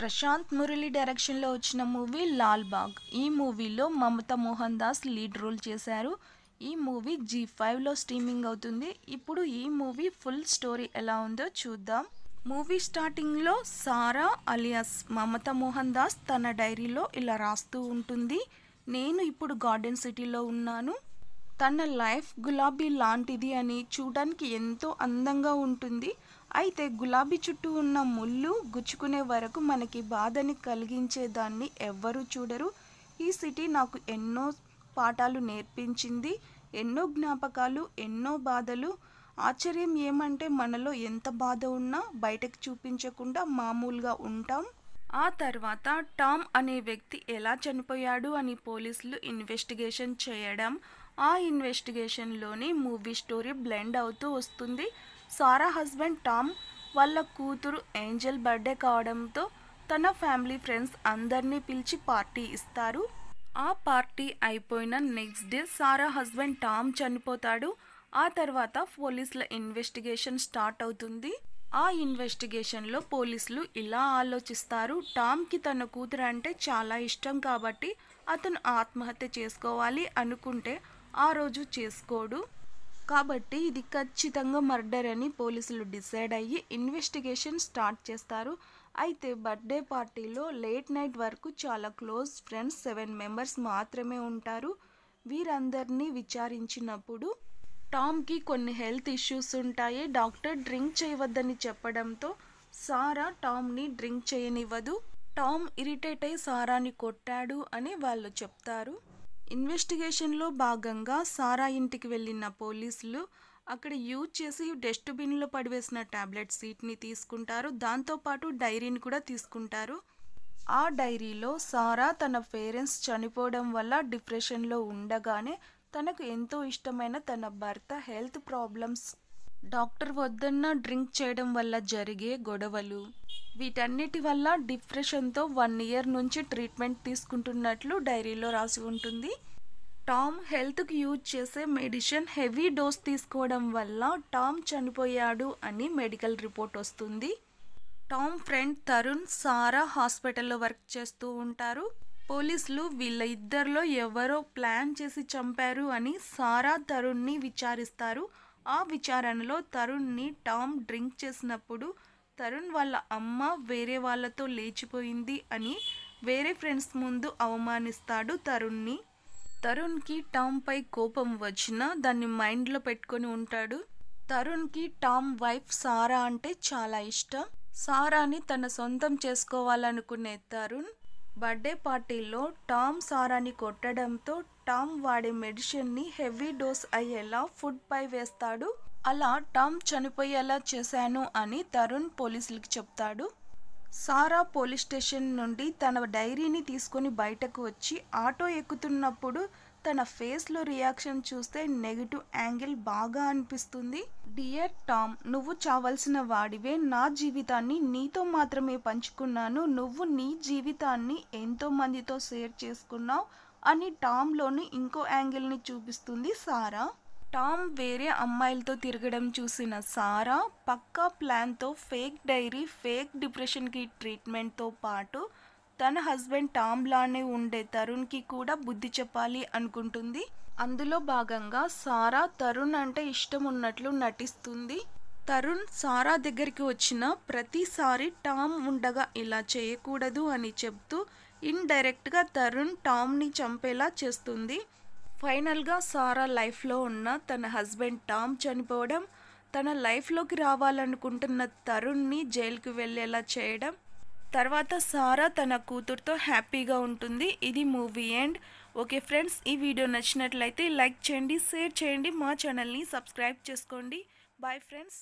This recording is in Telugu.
ప్రశాంత్ మురళి డైరెక్షన్లో వచ్చిన మూవీ లాల్ బాగ్ ఈ మూవీలో Mamta Mohandas lead role చేశారు ఈ మూవీ జీ ఫైవ్లో స్ట్రీమింగ్ అవుతుంది ఇప్పుడు ఈ మూవీ ఫుల్ స్టోరీ ఎలా ఉందో చూద్దాం మూవీ స్టార్టింగ్లో Sara alias Mamta Mohandas తన డైరీలో ఇలా రాస్తూ ఉంటుంది నేను ఇప్పుడు గార్డెన్ సిటీలో ఉన్నాను తన లైఫ్ గులాబీ లాంటిది అని చూడడానికి ఎంతో అందంగా ఉంటుంది అయితే గులాబీ చుట్టూ ఉన్న ముళ్ళు గుచ్చుకునే వరకు మనకి బాధని కలిగించేదాన్ని ఎవ్వరూ చూడరు ఈ సిటీ నాకు ఎన్నో పాఠాలు నేర్పించింది ఎన్నో జ్ఞాపకాలు ఎన్నో బాధలు ఆశ్చర్యం ఏమంటే మనలో ఎంత బాధ ఉన్నా బయటకు చూపించకుండా మామూలుగా ఉంటాం ఆ తర్వాత టామ్ అనే వ్యక్తి ఎలా చనిపోయాడు అని పోలీసులు ఇన్వెస్టిగేషన్ చేయడం ఆ ఇన్వెస్టిగేషన్లోనే మూవీ స్టోరీ బ్లెండ్ అవుతూ వస్తుంది సారా హస్బెండ్ టామ్ వాళ్ళ కూతురు ఏంజల్ బర్త్డే కావడంతో తన ఫ్యామిలీ ఫ్రెండ్స్ అందరినీ పిలిచి పార్టీ ఇస్తారు ఆ పార్టీ అయిపోయిన next day Sara husband Tom చనిపోతాడు ఆ తర్వాత పోలీసుల ఇన్వెస్టిగేషన్ స్టార్ట్ అవుతుంది ఆ ఇన్వెస్టిగేషన్లో పోలీసులు ఇలా ఆలోచిస్తారు టామ్కి తన కూతురు అంటే చాలా ఇష్టం కాబట్టి అతను ఆత్మహత్య చేసుకోవాలి అనుకుంటే ఆ రోజు చేసుకోడు కాబట్టి ఇది ఖచ్చితంగా మర్డర్ అని పోలీసులు డిసైడ్ అయ్యి ఇన్వెస్టిగేషన్ స్టార్ట్ చేస్తారు అయితే బర్త్డే పార్టీలో లేట్ నైట్ వరకు చాలా క్లోజ్ ఫ్రెండ్స్ సెవెన్ మెంబర్స్ మాత్రమే ఉంటారు వీరందరినీ విచారించినప్పుడు టామ్కి కొన్ని హెల్త్ ఇష్యూస్ ఉంటాయి డాక్టర్ డ్రింక్ చేయవద్దని చెప్పడంతో సారా టామ్ని డ్రింక్ చేయనివ్వదు టామ్ ఇరిటేట్ అయి సారాని కొట్టాడు అని వాళ్ళు చెప్తారు ఇన్వెస్టిగేషన్లో భాగంగా సారా ఇంటికి వెళ్ళిన పోలీసులు అక్కడ యూజ్ చేసి డస్ట్బిన్లో పడివేసిన ట్యాబ్లెట్ సీట్ని తీసుకుంటారు దాంతోపాటు డైరీని కూడా తీసుకుంటారు ఆ డైరీలో సారా తన పేరెంట్స్ చనిపోవడం వల్ల డిప్రెషన్లో ఉండగానే తనకు ఎంతో ఇష్టమైన తన భర్త హెల్త్ ప్రాబ్లమ్స్ డాక్టర్ వద్దన్న డ్రింక్ చేయడం వల్ల జరిగే గొడవలు వీటన్నిటి వల్ల డిప్రెషన్తో వన్ ఇయర్ నుంచి ట్రీట్మెంట్ తీసుకుంటున్నట్లు డైరీలో రాసి ఉంటుంది టామ్ హెల్త్కి యూజ్ చేసే మెడిసిన్ హెవీ డోస్ తీసుకోవడం వల్ల టామ్ చనిపోయాడు అని మెడికల్ రిపోర్ట్ వస్తుంది టామ్ ఫ్రెండ్ తరుణ్ సారా హాస్పిటల్లో వర్క్ చేస్తూ ఉంటారు పోలీసులు వీళ్ళ ఇద్దరిలో ఎవరో ప్లాన్ చేసి చంపారు అని సారా తరుణ్ని విచారిస్తారు ఆ విచారణలో తరుణ్ని టామ్ డ్రింక్ చేసినప్పుడు తరుణ్ వాళ్ళ అమ్మ వేరే వాళ్ళతో లేచిపోయింది అని వేరే ఫ్రెండ్స్ ముందు అవమానిస్తాడు తరుణ్ని తరుణ్కి టామ్పై కోపం వచ్చినా దాన్ని మైండ్లో పెట్టుకొని ఉంటాడు తరుణ్కి టామ్ వైఫ్ సారా అంటే చాలా ఇష్టం సారాని తన సొంతం చేసుకోవాలనుకునే తరుణ్ బర్త్డే పార్టీలో టామ్ సారాని కొట్టడంతో టామ్ వాడే మెడిసిన్ని హెవీ డోస్ అయ్యేలా ఫుడ్ పై వేస్తాడు అలా టామ్ చనిపోయేలా చేశాను అని తరుణ్ పోలీసులకు చెప్తాడు సారా పోలీస్ స్టేషన్ నుండి తన డైరీని తీసుకొని బయటకు వచ్చి ఆటో ఎక్కుతున్నప్పుడు తన ఫేస్లో రియాక్షన్ చూస్తే నెగిటివ్ యాంగిల్ బాగా అనిపిస్తుంది డియర్ టామ్ నువ్వు చావాల్సిన వాడివే నా జీవితాన్ని నీతో మాత్రమే పంచుకున్నాను నువ్వు నీ జీవితాన్ని ఎంతో మందితో షేర్ చేసుకున్నావు అని టామ్లోని ఇంకో యాంగిల్ని చూపిస్తుంది సారా టామ్ వేరే అమ్మాయిలతో తిరగడం చూసిన సారా పక్కా ప్లాన్తో ఫేక్ డైరీ ఫేక్ డిప్రెషన్కి ట్రీట్మెంట్తో పాటు తన హస్బెండ్ టామ్ లానే ఉండే తరుణ్కి కూడా బుద్ధి చెప్పాలి అనుకుంటుంది అందులో భాగంగా సారా తరుణ్ అంటే ఇష్టం ఉన్నట్లు నటిస్తుంది తరుణ్ సారా దగ్గరికి వచ్చిన ప్రతిసారి టామ్ ఉండగా ఇలా చేయకూడదు అని చెప్తూ ఇన్డైరెక్ట్గా తరుణ్ టామ్ని చంపేలా చేస్తుంది ఫైనల్గా సారా లైఫ్లో ఉన్న తన హస్బెండ్ టామ్ చనిపోవడం తన లైఫ్లోకి రావాలనుకుంటున్న తరుణ్ని జైలుకి వెళ్ళేలా చేయడం తర్వాత సారా తన కూతురుతో హ్యాపీగా ఉంటుంది ఇది మూవీ ఎండ్ ఓకే ఫ్రెండ్స్ ఈ వీడియో నచ్చినట్లయితే లైక్ చేయండి షేర్ చేయండి మా ఛానల్ని సబ్స్క్రైబ్ చేసుకోండి బాయ్ ఫ్రెండ్స్